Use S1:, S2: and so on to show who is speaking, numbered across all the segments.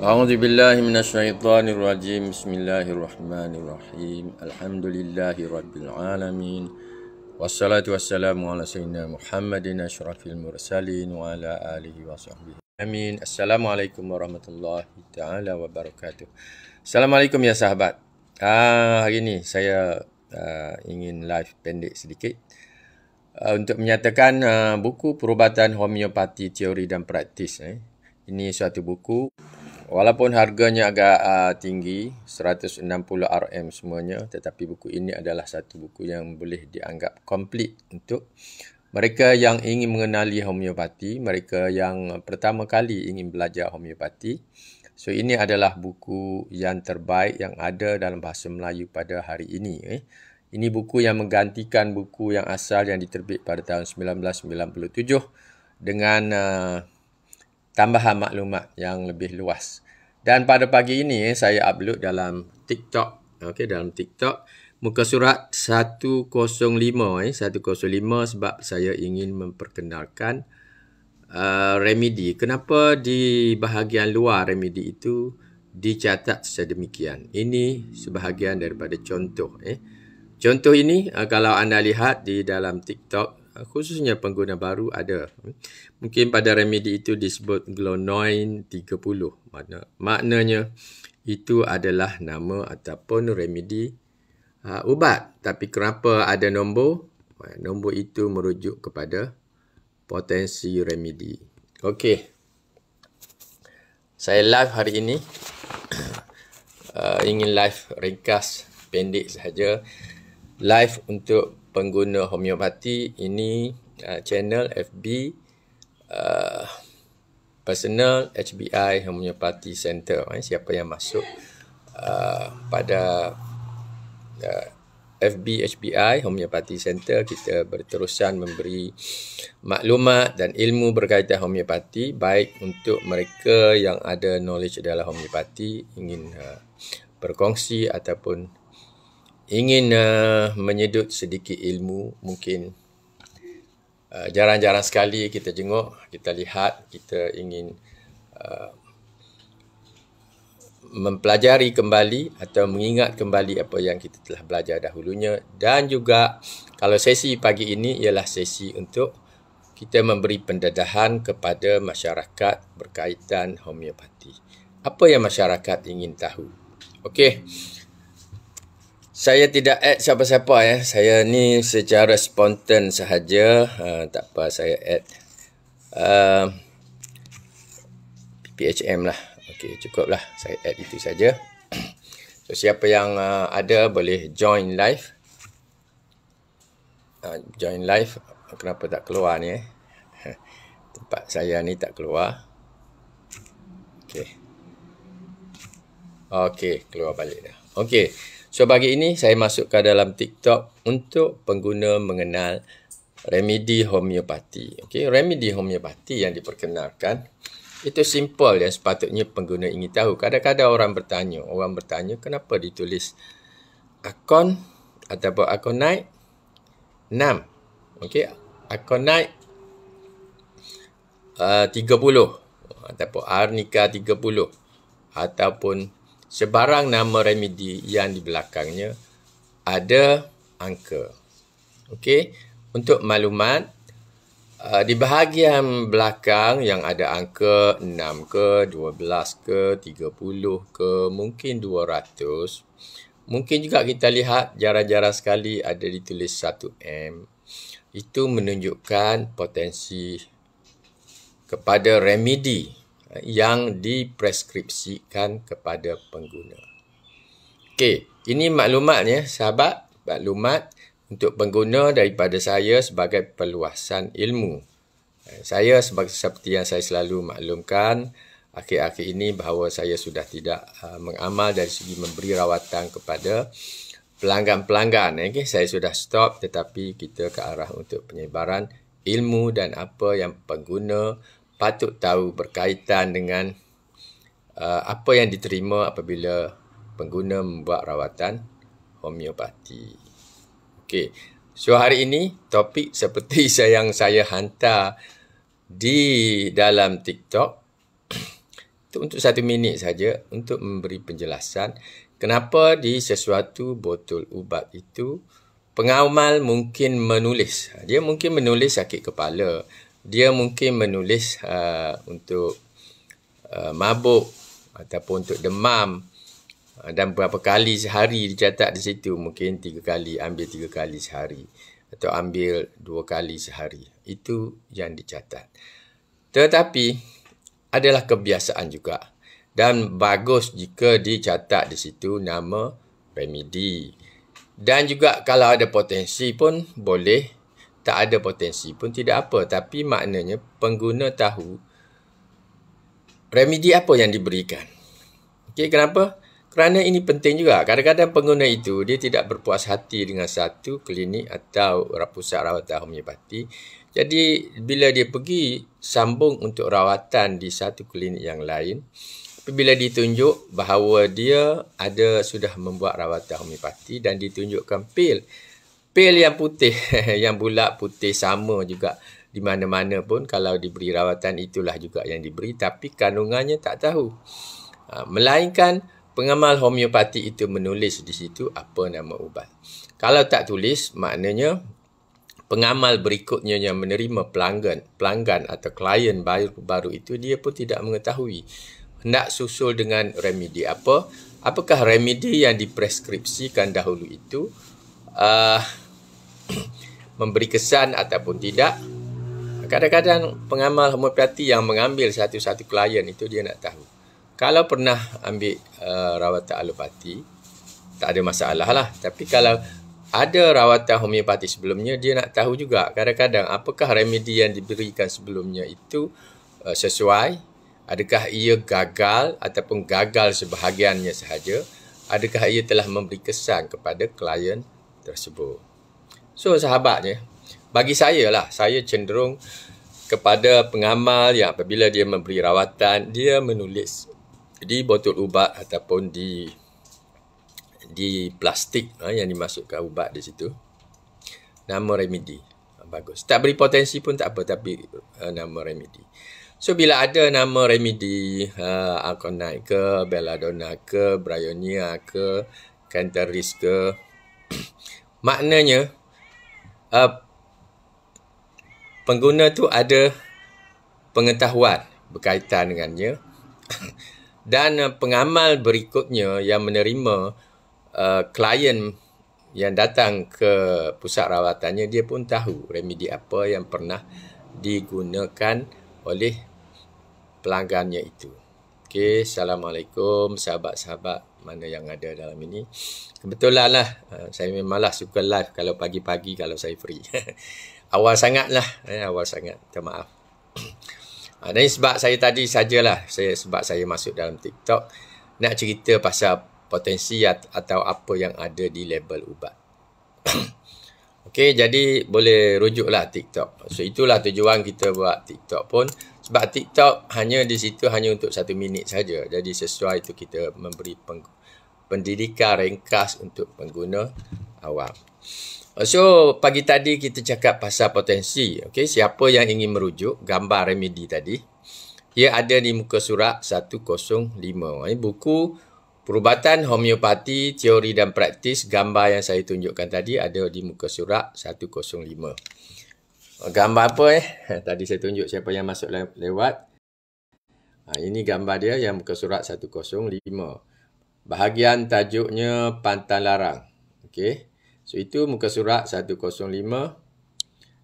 S1: أعوذ بالله من الشيطان الرجيم بسم الله الرحمن الرحيم الحمد لله رب العالمين والصلاة والسلام على سيدنا محمد أشرف المرسلين وعلى آله وصحبه أمين السلام عليكم ورحمة الله تعالى وبركاته السلام عليكم يا sahabat آه hari ini saya آه ingin live pendek sedikit آه untuk menyatakan آه buku perubatan homeopati teori dan praktis eh. ini suatu buku Walaupun harganya agak uh, tinggi, 160 RM semuanya, tetapi buku ini adalah satu buku yang boleh dianggap komplit untuk mereka yang ingin mengenali homeopati, mereka yang pertama kali ingin belajar homeopati. So ini adalah buku yang terbaik yang ada dalam bahasa Melayu pada hari ini. Eh. Ini buku yang menggantikan buku yang asal yang diterbit pada tahun 1997 dengan uh, tambahan maklumat yang lebih luas. Dan pada pagi ini eh, saya upload dalam TikTok. Okey, dalam TikTok muka surat 105 eh 105 sebab saya ingin memperkenalkan uh, remedi. Kenapa di bahagian luar remedi itu dicatat sedemikian. Ini sebahagian daripada contoh eh. Contoh ini uh, kalau anda lihat di dalam TikTok Eh, khususnya pengguna baru ada. Mungkin pada remedi itu disebut Glonoin 30. maknanya itu adalah nama ataupun remedi uh, ubat. Tapi kenapa ada nombor? Eh, nombor itu merujuk kepada potensi remedi. Okey. Saya live hari ini. Uh, ingin live ringkas pendek sahaja. Live untuk pengguna homeopati ini uh, channel FB uh, personal HBI homeopati center eh, siapa yang masuk uh, pada uh, FB HBI homeopati center kita berterusan memberi maklumat dan ilmu berkaitan homeopati baik untuk mereka yang ada knowledge dalam homeopati ingin uh, berkongsi ataupun ingin uh, menyedut sedikit ilmu mungkin uh, jarang-jarang sekali kita jenguk kita lihat kita ingin uh, mempelajari kembali atau mengingat kembali apa yang kita telah belajar dahulunya dan juga kalau sesi pagi ini ialah sesi untuk kita memberi pendedahan kepada masyarakat berkaitan homeopati apa yang masyarakat ingin tahu okey saya tidak add siapa-siapa ya. Saya ni secara spontan sahaja. Uh, tak apa saya add. Uh, ah, PHM lah. Okey cukup lah. Saya add itu saja. So siapa yang uh, ada boleh join live. Uh, join live. Kenapa tak keluar ni eh? Tempat saya ni tak keluar. Okey. Okey keluar balik dah. Okey. So bagi ini saya masuk ke dalam TikTok untuk pengguna mengenal remedi homeopati. Okey, remedi homeopati yang diperkenalkan itu simple yang sepatutnya pengguna ingin tahu. Kadang-kadang orang bertanya, orang bertanya kenapa ditulis akon ataupun akonite 6. Okey, akonite uh, 30 ataupun arnica 30 ataupun sebarang nama remedi yang di belakangnya ada angka. Okey, untuk maklumat uh, di bahagian belakang yang ada angka 6 ke 12 ke 30 ke mungkin 200. Mungkin juga kita lihat jarang-jarang sekali ada ditulis 1M. Itu menunjukkan potensi kepada remedi yang dipreskripsikan kepada pengguna. Okey, ini maklumatnya sahabat, maklumat untuk pengguna daripada saya sebagai peluasan ilmu. Eh, saya sebagai seperti yang saya selalu maklumkan akhir-akhir ini bahawa saya sudah tidak uh, mengamal dari segi memberi rawatan kepada pelanggan-pelanggan. Eh, okay? Saya sudah stop tetapi kita ke arah untuk penyebaran ilmu dan apa yang pengguna patut tahu berkaitan dengan uh, apa yang diterima apabila pengguna membuat rawatan homeopati. Okey. So hari ini topik seperti yang saya hantar di dalam TikTok itu untuk satu minit saja untuk memberi penjelasan kenapa di sesuatu botol ubat itu pengamal mungkin menulis. Dia mungkin menulis sakit kepala dia mungkin menulis uh, untuk uh, mabuk ataupun untuk demam uh, dan berapa kali sehari dicatat di situ mungkin tiga kali ambil tiga kali sehari atau ambil dua kali sehari itu yang dicatat tetapi adalah kebiasaan juga dan bagus jika dicatat di situ nama remedi dan juga kalau ada potensi pun boleh tak ada potensi pun tidak apa tapi maknanya pengguna tahu remedi apa yang diberikan okey kenapa kerana ini penting juga kadang-kadang pengguna itu dia tidak berpuas hati dengan satu klinik atau pusat rawatan homeopati jadi bila dia pergi sambung untuk rawatan di satu klinik yang lain bila ditunjuk bahawa dia ada sudah membuat rawatan homeopati dan ditunjukkan pil pil yang putih yang bulat putih sama juga di mana-mana pun kalau diberi rawatan itulah juga yang diberi tapi kandungannya tak tahu ha, melainkan pengamal homeopati itu menulis di situ apa nama ubat kalau tak tulis maknanya pengamal berikutnya yang menerima pelanggan pelanggan atau klien baru-baru itu dia pun tidak mengetahui hendak susul dengan remedi apa apakah remedi yang dipreskripsikan dahulu itu uh, memberi kesan ataupun tidak. Kadang-kadang pengamal homeopati yang mengambil satu-satu klien itu dia nak tahu. Kalau pernah ambil uh, rawatan alopati, tak ada masalah lah. Tapi kalau ada rawatan homeopati sebelumnya, dia nak tahu juga kadang-kadang apakah remedi yang diberikan sebelumnya itu uh, sesuai. Adakah ia gagal ataupun gagal sebahagiannya sahaja? Adakah ia telah memberi kesan kepada klien tersebut. So sahabat ya, bagi saya lah, saya cenderung kepada pengamal yang apabila dia memberi rawatan, dia menulis di botol ubat ataupun di di plastik ha, yang dimasukkan ubat di situ. Nama remedi. Ha, bagus. Tak beri potensi pun tak apa tapi uh, nama remedy. So bila ada nama remedy uh, ha, Arconite ke, Belladonna ke, Bryonia ke, Cantaris ke, maknanya uh, pengguna tu ada pengetahuan berkaitan dengannya dan uh, pengamal berikutnya yang menerima uh, klien yang datang ke pusat rawatannya dia pun tahu remedi apa yang pernah digunakan oleh pelanggannya itu. Okey, assalamualaikum sahabat-sahabat mana yang ada dalam ini. Kebetulan lah, eh, saya memanglah suka live kalau pagi-pagi kalau saya free. awal sangat lah, eh, awal sangat. Minta maaf. Dan sebab saya tadi sajalah, saya, sebab saya masuk dalam TikTok, nak cerita pasal potensi atau apa yang ada di label ubat. Okey, jadi boleh rujuklah TikTok. So itulah tujuan kita buat TikTok pun sebab TikTok hanya di situ hanya untuk satu minit saja. Jadi sesuai itu kita memberi peng, pendidikan ringkas untuk pengguna awam. Uh, so pagi tadi kita cakap pasal potensi. Okey, siapa yang ingin merujuk gambar remedi tadi? Ia ada di muka surat 105. Ini eh, buku Perubatan homeopati, teori dan praktis gambar yang saya tunjukkan tadi ada di muka surat 105. Gambar apa eh? Tadi saya tunjuk siapa yang masuk lewat. Ha, ini gambar dia yang muka surat 105. Bahagian tajuknya Pantan Larang. Okay. So itu muka surat 105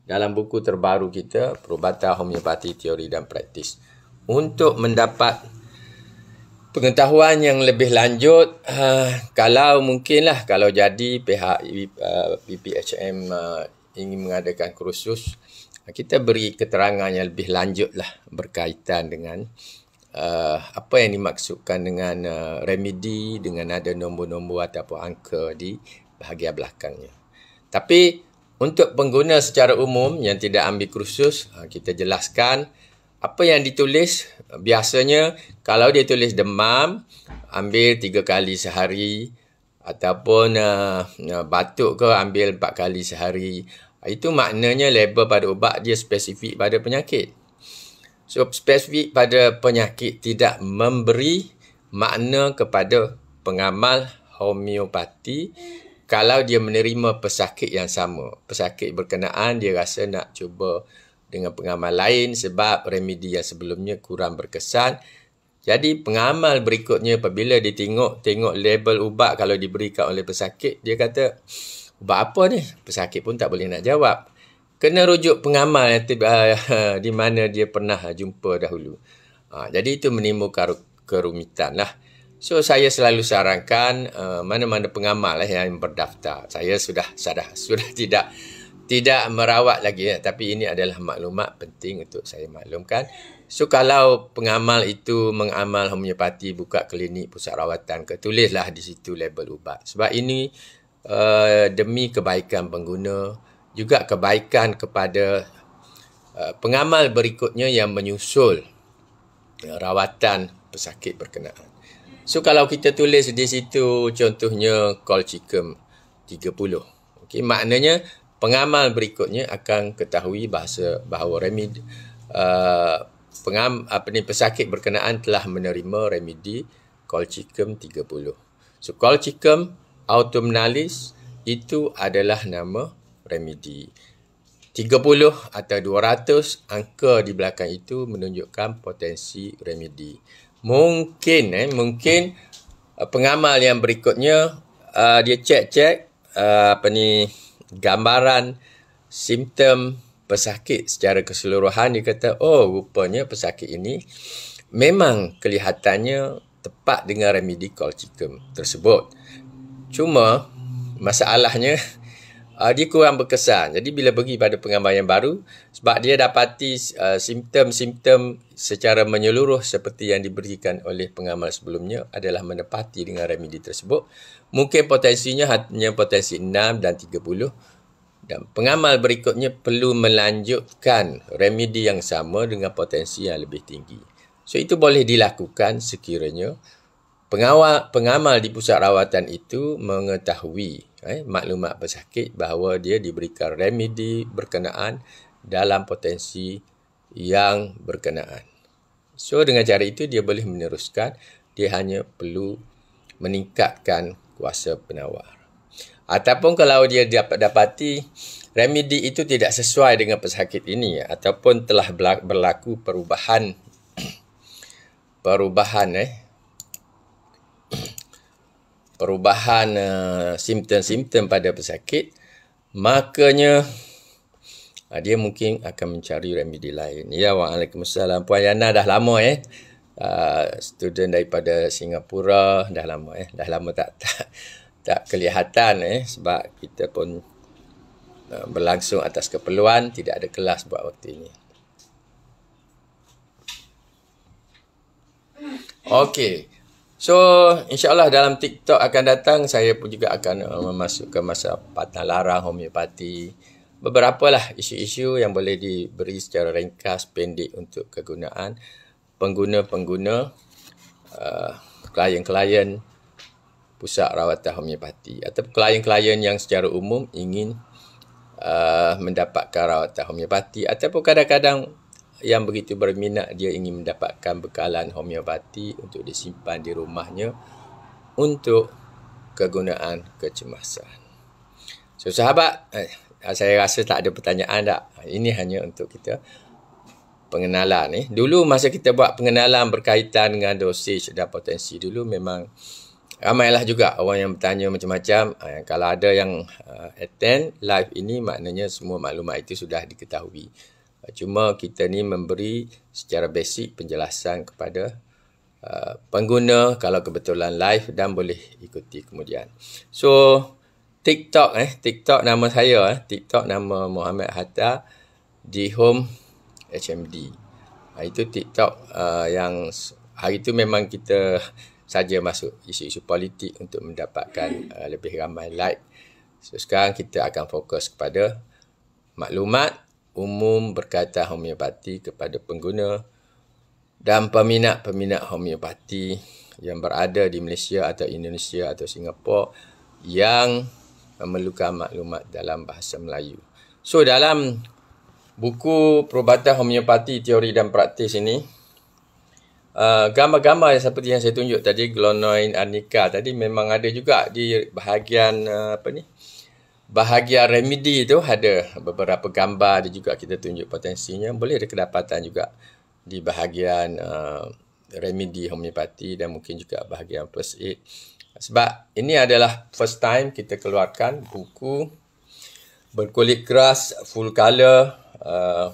S1: dalam buku terbaru kita Perubatan homeopati, teori dan praktis. Untuk mendapat pengetahuan yang lebih lanjut uh, kalau mungkinlah kalau jadi pihak eh, BPHM uh, eh, ingin mengadakan kursus kita beri keterangan yang lebih lanjutlah berkaitan dengan uh, apa yang dimaksudkan dengan uh, remedy dengan ada nombor-nombor atau angka di bahagian belakangnya tapi untuk pengguna secara umum yang tidak ambil kursus uh, kita jelaskan apa yang ditulis biasanya kalau dia tulis demam ambil tiga kali sehari ataupun uh, batuk ke ambil empat kali sehari itu maknanya label pada ubat dia spesifik pada penyakit so spesifik pada penyakit tidak memberi makna kepada pengamal homeopati kalau dia menerima pesakit yang sama pesakit berkenaan dia rasa nak cuba dengan pengamal lain sebab remedi yang sebelumnya kurang berkesan. Jadi pengamal berikutnya apabila dia tengok, tengok label ubat kalau diberikan oleh pesakit, dia kata, ubat apa ni? Pesakit pun tak boleh nak jawab. Kena rujuk pengamal yang tiba, uh, di mana dia pernah jumpa dahulu. Uh, jadi itu menimbulkan kerumitan lah. So saya selalu sarankan uh, mana-mana pengamal lah yang berdaftar. Saya sudah, sudah, sudah tidak tidak merawat lagi ya. tapi ini adalah maklumat penting untuk saya maklumkan so kalau pengamal itu mengamal homeopati buka klinik pusat rawatan ke tulislah di situ label ubat sebab ini uh, demi kebaikan pengguna juga kebaikan kepada uh, pengamal berikutnya yang menyusul uh, rawatan pesakit berkenaan so kalau kita tulis di situ contohnya colchicum 30 okey maknanya pengamal berikutnya akan ketahui bahasa bahawa remed uh, pengam apa ni pesakit berkenaan telah menerima remedi colchicum 30. So colchicum autumnalis itu adalah nama remedi. 30 atau 200 angka di belakang itu menunjukkan potensi remedi. Mungkin eh mungkin uh, pengamal yang berikutnya uh, dia cek-cek uh, apa ni gambaran simptom pesakit secara keseluruhan dia kata oh rupanya pesakit ini memang kelihatannya tepat dengan remedi colchicum tersebut cuma masalahnya uh, dia kurang berkesan. Jadi bila pergi pada pengamal yang baru, sebab dia dapati uh, simptom-simptom secara menyeluruh seperti yang diberikan oleh pengamal sebelumnya adalah menepati dengan remedi tersebut. Mungkin potensinya hanya potensi 6 dan 30. Dan pengamal berikutnya perlu melanjutkan remedi yang sama dengan potensi yang lebih tinggi. So itu boleh dilakukan sekiranya pengawal pengamal di pusat rawatan itu mengetahui eh, maklumat pesakit bahawa dia diberikan remedi berkenaan dalam potensi yang berkenaan. So dengan cara itu dia boleh meneruskan dia hanya perlu meningkatkan kuasa penawar. Ataupun kalau dia dapat dapati remedi itu tidak sesuai dengan pesakit ini ataupun telah berlaku perubahan perubahan eh perubahan uh, simptom-simptom pada pesakit, makanya uh, dia mungkin akan mencari remedi lain. Ya, Waalaikumsalam. Puan Yana dah lama eh. Uh, student daripada Singapura dah lama eh dah lama tak tak, tak kelihatan eh sebab kita pun uh, berlangsung atas keperluan tidak ada kelas buat waktu ini. Okey. So insyaAllah dalam TikTok akan datang Saya pun juga akan uh, memasukkan masa patah larang homeopati Beberapa lah isu-isu yang boleh diberi secara ringkas pendek untuk kegunaan Pengguna-pengguna uh, Klien-klien -pengguna, uh, pusat rawatan homeopati Atau klien-klien yang secara umum ingin uh, mendapatkan rawatan homeopati Ataupun kadang-kadang yang begitu berminat dia ingin mendapatkan bekalan homeopati untuk disimpan di rumahnya untuk kegunaan kecemasan. So sahabat, eh, saya rasa tak ada pertanyaan dah. Ini hanya untuk kita pengenalan ni. Eh. Dulu masa kita buat pengenalan berkaitan dengan dosis, dan potensi dulu memang ramailah juga orang yang bertanya macam-macam. Eh, kalau ada yang uh, attend live ini maknanya semua maklumat itu sudah diketahui cuma kita ni memberi secara basic penjelasan kepada uh, pengguna kalau kebetulan live dan boleh ikuti kemudian. So TikTok eh TikTok nama saya eh TikTok nama Muhammad Hatta di home HMD. Uh, ah, itu TikTok uh, yang hari tu memang kita saja masuk isu-isu politik untuk mendapatkan uh, lebih ramai like. So sekarang kita akan fokus kepada maklumat umum berkata homeopati kepada pengguna dan peminat-peminat homeopati yang berada di Malaysia atau Indonesia atau Singapura yang memerlukan maklumat dalam bahasa Melayu. So dalam buku Perubatan Homeopati Teori dan Praktis ini uh, gambar-gambar yang seperti yang saya tunjuk tadi glonoid arnica tadi memang ada juga di bahagian uh, apa ni uh, bahagia remedy tu ada beberapa gambar dia juga kita tunjuk potensinya boleh ada kedapatan juga di bahagian uh, remedy homeopathy dan mungkin juga bahagian plus aid sebab ini adalah first time kita keluarkan buku berkulit keras full colour, uh,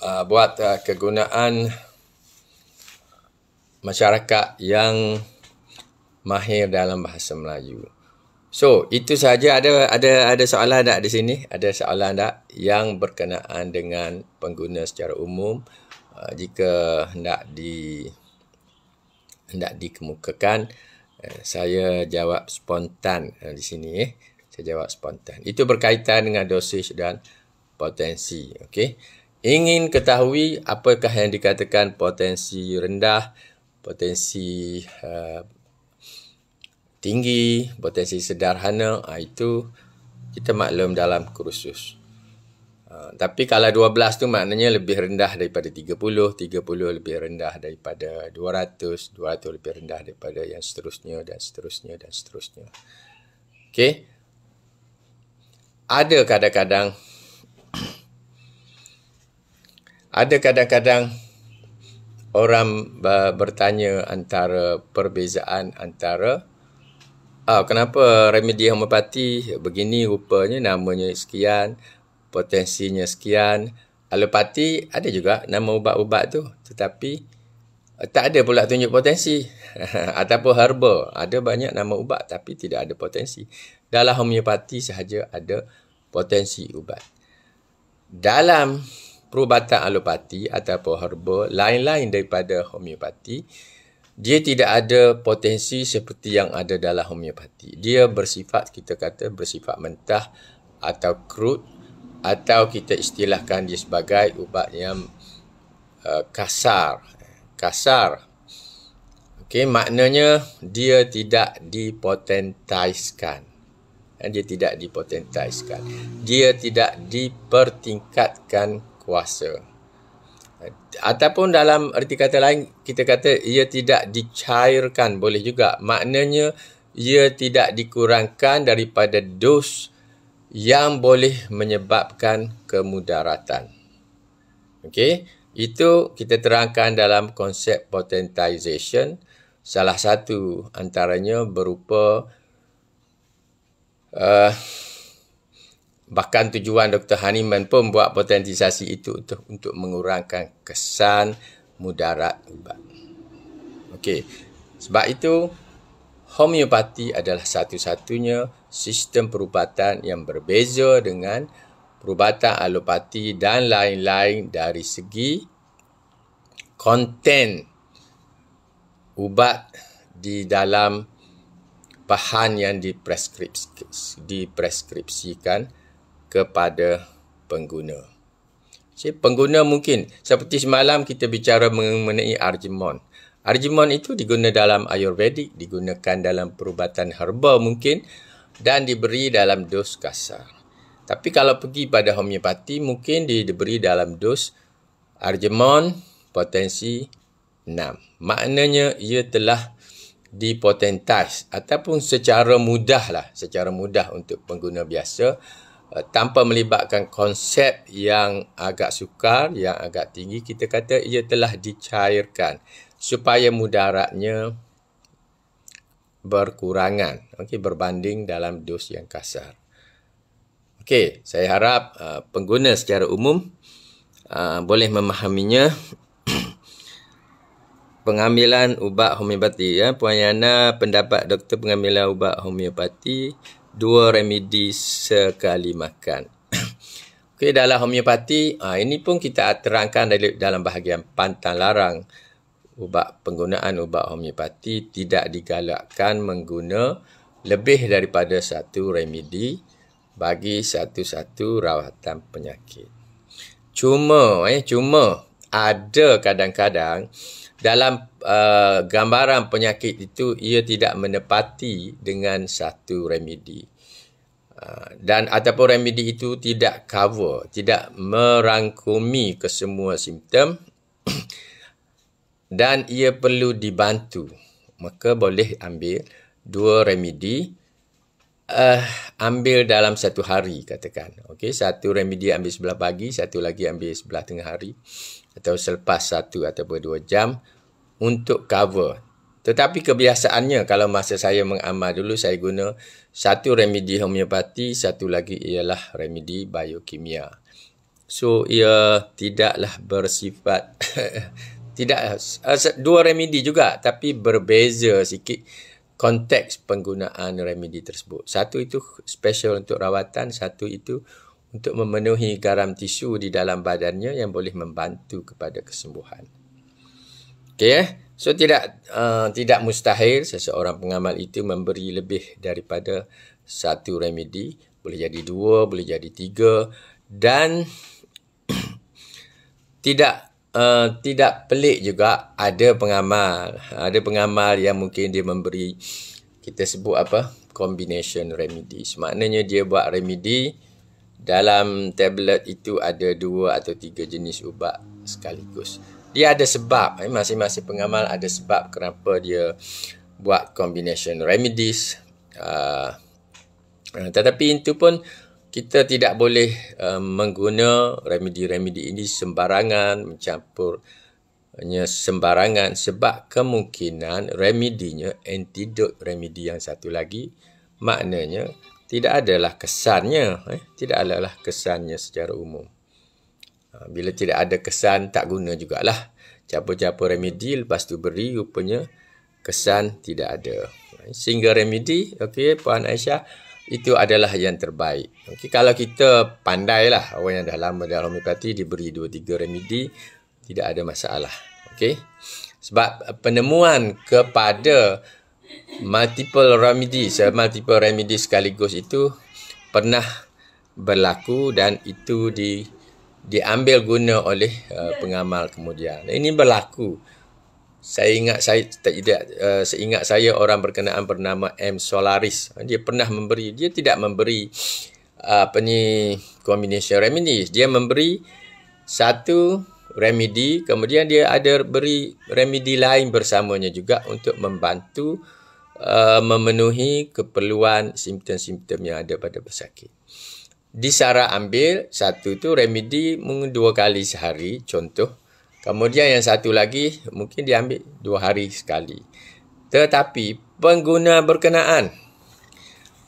S1: uh, buat uh, kegunaan masyarakat yang mahir dalam bahasa Melayu. So, itu sahaja ada ada ada soalan tak di sini? Ada soalan tak yang berkenaan dengan pengguna secara umum uh, jika hendak di hendak dikemukakan uh, saya jawab spontan uh, di sini eh. Saya jawab spontan. Itu berkaitan dengan dosis dan potensi, okey. Ingin ketahui apakah yang dikatakan potensi rendah, potensi uh, tinggi, potensi sederhana, ah, itu kita maklum dalam kursus. Ah, tapi kalau 12 tu maknanya lebih rendah daripada 30, 30 lebih rendah daripada 200, 200 lebih rendah daripada yang seterusnya dan seterusnya dan seterusnya. Okey. Ada kadang-kadang ada kadang-kadang orang bertanya antara perbezaan antara Ah, kenapa remedi homeopati begini rupanya namanya sekian, potensinya sekian. Alopati ada juga nama ubat-ubat tu tetapi eh, tak ada pula tunjuk potensi. Ataupun herba, ada banyak nama ubat tapi tidak ada potensi. Dalam homeopati sahaja ada potensi ubat. Dalam perubatan alopati ataupun herba lain-lain daripada homeopati, dia tidak ada potensi seperti yang ada dalam homeopati. Dia bersifat, kita kata, bersifat mentah atau crude atau kita istilahkan dia sebagai ubat yang uh, eh, kasar. Kasar. Okey, maknanya dia tidak dipotentiskan. Eh, dia tidak dipotentiskan. Dia tidak dipertingkatkan Kuasa ataupun dalam erti kata lain kita kata ia tidak dicairkan boleh juga maknanya ia tidak dikurangkan daripada dos yang boleh menyebabkan kemudaratan. Okey, itu kita terangkan dalam konsep potentization salah satu antaranya berupa uh, bahkan tujuan Dr. Haniman pun buat potensiasi itu untuk, untuk mengurangkan kesan mudarat ubat. Okey, sebab itu homeopati adalah satu-satunya sistem perubatan yang berbeza dengan perubatan alopati dan lain-lain dari segi konten ubat di dalam bahan yang dipreskripsikan kepada pengguna. Si pengguna mungkin seperti semalam kita bicara mengenai arjimon. Arjimon itu digunakan dalam ayurvedik, digunakan dalam perubatan herba mungkin dan diberi dalam dos kasar. Tapi kalau pergi pada homeopati mungkin diberi dalam dos arjimon potensi 6. Maknanya ia telah dipotentas ataupun secara mudahlah, secara mudah untuk pengguna biasa uh, tanpa melibatkan konsep yang agak sukar, yang agak tinggi, kita kata ia telah dicairkan supaya mudaratnya berkurangan okay, berbanding dalam dos yang kasar. Okey, saya harap uh, pengguna secara umum uh, boleh memahaminya. pengambilan ubat homeopati ya Puan Yana pendapat doktor pengambilan ubat homeopati dua remedi sekali makan. Okey, dalam homeopati, ah, ini pun kita terangkan dalam bahagian pantang larang. Ubat penggunaan ubat homeopati tidak digalakkan mengguna lebih daripada satu remedi bagi satu-satu rawatan penyakit. Cuma, eh, cuma ada kadang-kadang dalam Uh, gambaran penyakit itu ia tidak menepati dengan satu remedi uh, dan ataupun remedi itu tidak cover, tidak merangkumi kesemua simptom dan ia perlu dibantu. Maka boleh ambil dua remedi, uh, ambil dalam satu hari katakan. okay satu remedi ambil sebelah pagi, satu lagi ambil sebelah tengah hari atau selepas satu atau dua jam untuk cover. Tetapi kebiasaannya kalau masa saya mengamal dulu saya guna satu remedi homeopati, satu lagi ialah remedi biokimia. So ia tidaklah bersifat tidak eh, dua remedi juga tapi berbeza sikit konteks penggunaan remedi tersebut. Satu itu special untuk rawatan, satu itu untuk memenuhi garam tisu di dalam badannya yang boleh membantu kepada kesembuhan. Okay, eh? So, tidak uh, tidak mustahil seseorang pengamal itu memberi lebih daripada satu remedi. Boleh jadi dua, boleh jadi tiga. Dan tidak uh, tidak pelik juga ada pengamal. Ada pengamal yang mungkin dia memberi, kita sebut apa? Combination remedy. Maknanya dia buat remedy dalam tablet itu ada dua atau tiga jenis ubat sekaligus dia ada sebab eh, masing-masing pengamal ada sebab kenapa dia buat combination remedies uh, tetapi itu pun kita tidak boleh uh, mengguna remedy remedi ini sembarangan mencampurnya sembarangan sebab kemungkinan remedinya antidot remedy yang satu lagi maknanya tidak adalah kesannya eh? tidak adalah kesannya secara umum Ha, bila tidak ada kesan, tak guna jugalah. Capa-capa remedi, lepas tu beri, rupanya kesan tidak ada. Ha, Single remedi, okey, Puan Aisyah, itu adalah yang terbaik. Okey, kalau kita pandai lah, orang yang dah lama dalam homeopati, diberi dua, tiga remedi, tidak ada masalah. Okey, sebab penemuan kepada multiple remedi, multiple remedi sekaligus itu pernah berlaku dan itu di diambil guna oleh uh, ya. pengamal kemudian. Ini berlaku. Saya ingat saya tidak uh, seingat saya orang berkenaan bernama M Solaris. Dia pernah memberi, dia tidak memberi uh, apa ni combination remedies. Dia memberi satu remedy kemudian dia ada beri remedy lain bersamanya juga untuk membantu uh, memenuhi keperluan simptom-simptom yang ada pada pesakit. Disara ambil satu tu remedy mungkin dua kali sehari contoh. Kemudian yang satu lagi mungkin diambil dua hari sekali. Tetapi pengguna berkenaan.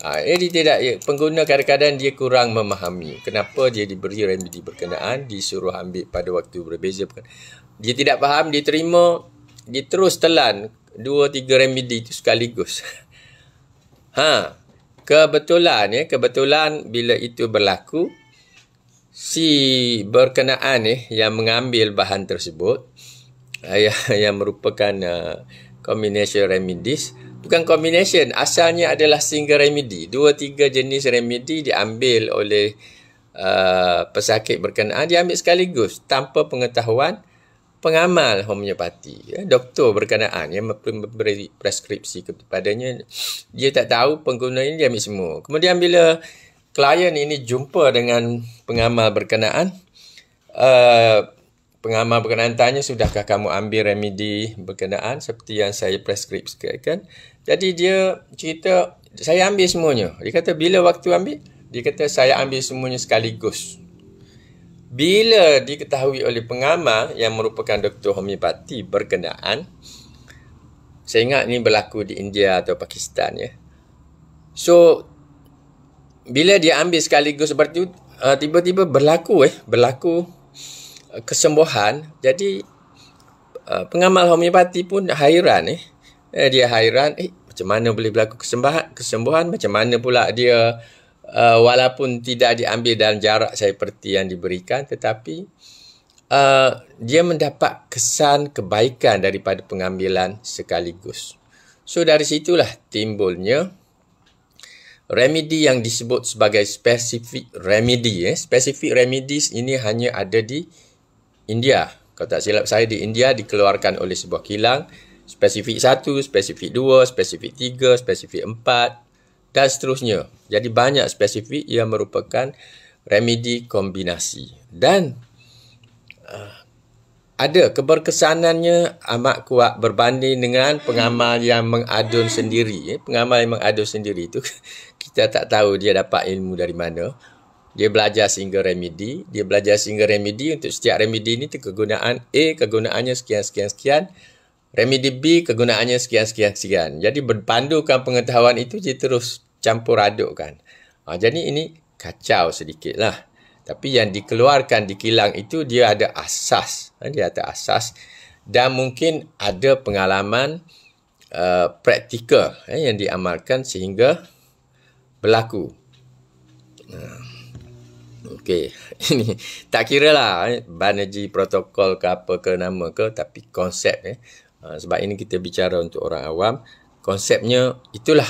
S1: Ha, ini tidak ya, pengguna kadang-kadang dia kurang memahami kenapa dia diberi remedy berkenaan disuruh ambil pada waktu berbeza. Dia tidak faham, dia terima, dia terus telan dua tiga remedy itu sekaligus. Ha, kebetulan ya kebetulan bila itu berlaku si berkenaan ni ya, yang mengambil bahan tersebut yang, yang merupakan uh, combination remedies bukan combination asalnya adalah single remedy dua tiga jenis remedy diambil oleh uh, pesakit berkenaan diambil sekaligus tanpa pengetahuan pengamal homeopati ya, doktor berkenaan yang memberi preskripsi kepadanya dia tak tahu pengguna ini dia ambil semua kemudian bila klien ini jumpa dengan pengamal berkenaan uh, pengamal berkenaan tanya sudahkah kamu ambil remedi berkenaan seperti yang saya preskripsikan kan jadi dia cerita saya ambil semuanya dia kata bila waktu ambil dia kata saya ambil semuanya sekaligus bila diketahui oleh pengamal yang merupakan doktor homeopati berkenaan, saya ingat ini berlaku di India atau Pakistan ya. So, bila dia ambil sekaligus seperti itu, uh, tiba-tiba berlaku eh, berlaku uh, kesembuhan. Jadi, uh, pengamal homeopati pun hairan eh. eh. Dia hairan, eh macam mana boleh berlaku kesembuhan, kesembuhan macam mana pula dia uh, walaupun tidak diambil dalam jarak seperti yang diberikan tetapi uh, dia mendapat kesan kebaikan daripada pengambilan sekaligus. So dari situlah timbulnya remedy yang disebut sebagai specific remedy. Eh. Specific remedies ini hanya ada di India. Kalau tak silap saya di India dikeluarkan oleh sebuah kilang spesifik 1, spesifik 2, spesifik 3, spesifik 4 dan seterusnya. Jadi banyak spesifik ia merupakan remedi kombinasi dan uh, ada keberkesanannya amat kuat berbanding dengan pengamal yang mengadun sendiri. Eh, pengamal yang mengadun sendiri itu kita tak tahu dia dapat ilmu dari mana. Dia belajar single remedi Dia belajar single remedi untuk setiap remedi ini kegunaan A, kegunaannya sekian, sekian, sekian. sekian. Remedy B kegunaannya sekian sekian sekian. Jadi berpandukan pengetahuan itu je terus campur adukkan. Ha, jadi ini kacau sedikit lah. Tapi yang dikeluarkan di kilang itu dia ada asas. Ha, dia ada asas dan mungkin ada pengalaman uh, praktikal eh, yang diamalkan sehingga berlaku. Ha. Okey, ini tak kira lah eh, Banerjee protokol ke apa ke nama ke tapi konsep eh, Ah, sebab ini kita bicara untuk orang awam konsepnya itulah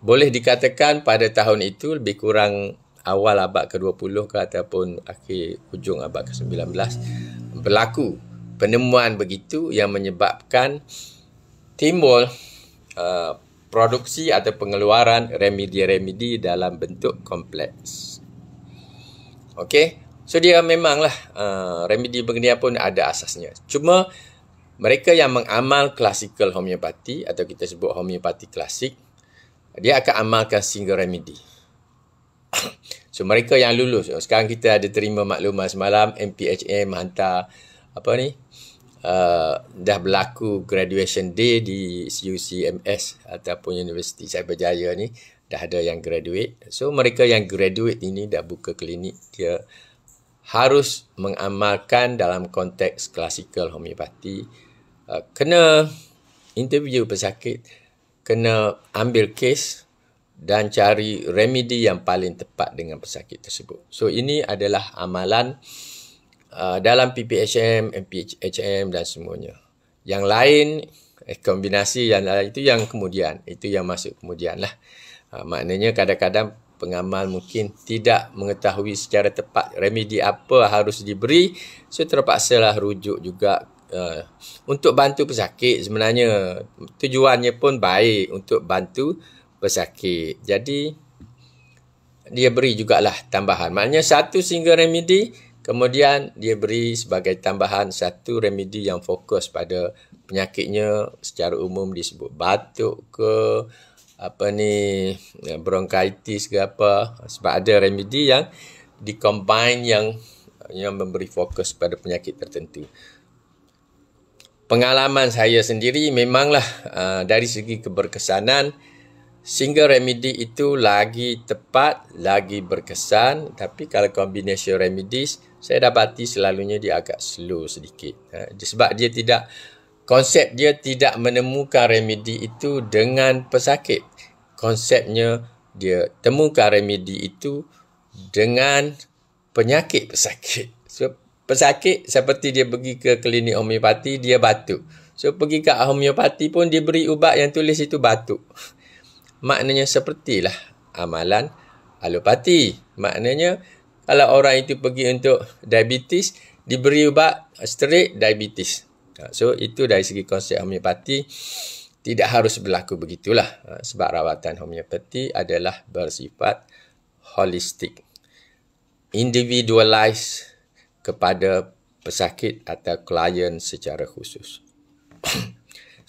S1: boleh dikatakan pada tahun itu lebih kurang awal abad ke-20 ke ataupun akhir hujung abad ke-19 berlaku penemuan begitu yang menyebabkan timbul uh, produksi atau pengeluaran remedi-remedi dalam bentuk kompleks. Okey. So dia memanglah uh, remedi begini pun ada asasnya. Cuma mereka yang mengamal klasikal homeopati atau kita sebut homeopati klasik, dia akan amalkan single remedy. So mereka yang lulus, sekarang kita ada terima maklumat semalam, MPHM hantar apa ni, uh, dah berlaku graduation day di UCMS ataupun Universiti Cyberjaya ni, dah ada yang graduate. So mereka yang graduate ini dah buka klinik, dia harus mengamalkan dalam konteks klasikal homeopati, Uh, kena interview pesakit, kena ambil kes dan cari remedy yang paling tepat dengan pesakit tersebut. So ini adalah amalan uh, dalam PPHM, MPHM dan semuanya. Yang lain eh, kombinasi yang lain itu yang kemudian, itu yang masuk kemudian lah. Uh, maknanya kadang-kadang pengamal mungkin tidak mengetahui secara tepat remedy apa harus diberi, so terpaksa lah rujuk juga Eh, untuk bantu pesakit sebenarnya tujuannya pun baik untuk bantu pesakit. Jadi dia beri jugalah tambahan. Maknanya satu single remedy kemudian dia beri sebagai tambahan satu remedy yang fokus pada penyakitnya secara umum disebut batuk ke apa ni eh, bronkitis ke apa sebab ada remedy yang dikombine yang yang memberi fokus pada penyakit tertentu pengalaman saya sendiri memanglah uh, dari segi keberkesanan single remedy itu lagi tepat, lagi berkesan tapi kalau kombinasi remedies saya dapati selalunya dia agak slow sedikit uh, sebab dia tidak konsep dia tidak menemukan remedy itu dengan pesakit konsepnya dia temukan remedy itu dengan penyakit pesakit so, pesakit seperti dia pergi ke klinik homeopati dia batuk. So pergi ke homeopati pun dia beri ubat yang tulis itu batuk. Maknanya sepertilah amalan alopati. Maknanya kalau orang itu pergi untuk diabetes diberi ubat straight diabetes. Ha, so itu dari segi konsep homeopati tidak harus berlaku begitulah ha, sebab rawatan homeopati adalah bersifat holistik individualized kepada pesakit atau klien secara khusus.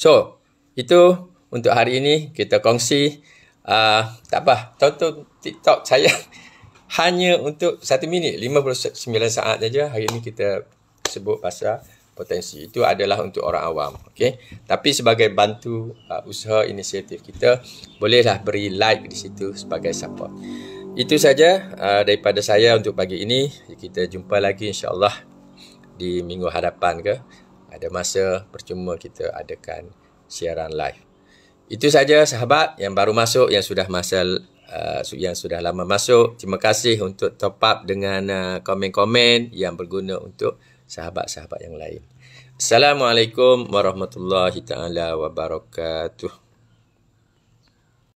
S1: so, itu untuk hari ini kita kongsi uh, tak apa, tonton TikTok saya hanya untuk satu minit, 59 saat saja hari ini kita sebut pasal potensi. Itu adalah untuk orang awam. Okay? Tapi sebagai bantu uh, usaha inisiatif kita, bolehlah beri like di situ sebagai support. Itu saja uh, daripada saya untuk pagi ini. Kita jumpa lagi insya-Allah di minggu hadapan ke. Ada masa percuma kita adakan siaran live. Itu saja sahabat yang baru masuk yang sudah masa uh, yang sudah lama masuk. Terima kasih untuk top up dengan uh, komen-komen yang berguna untuk sahabat-sahabat yang lain. Assalamualaikum warahmatullahi taala wabarakatuh.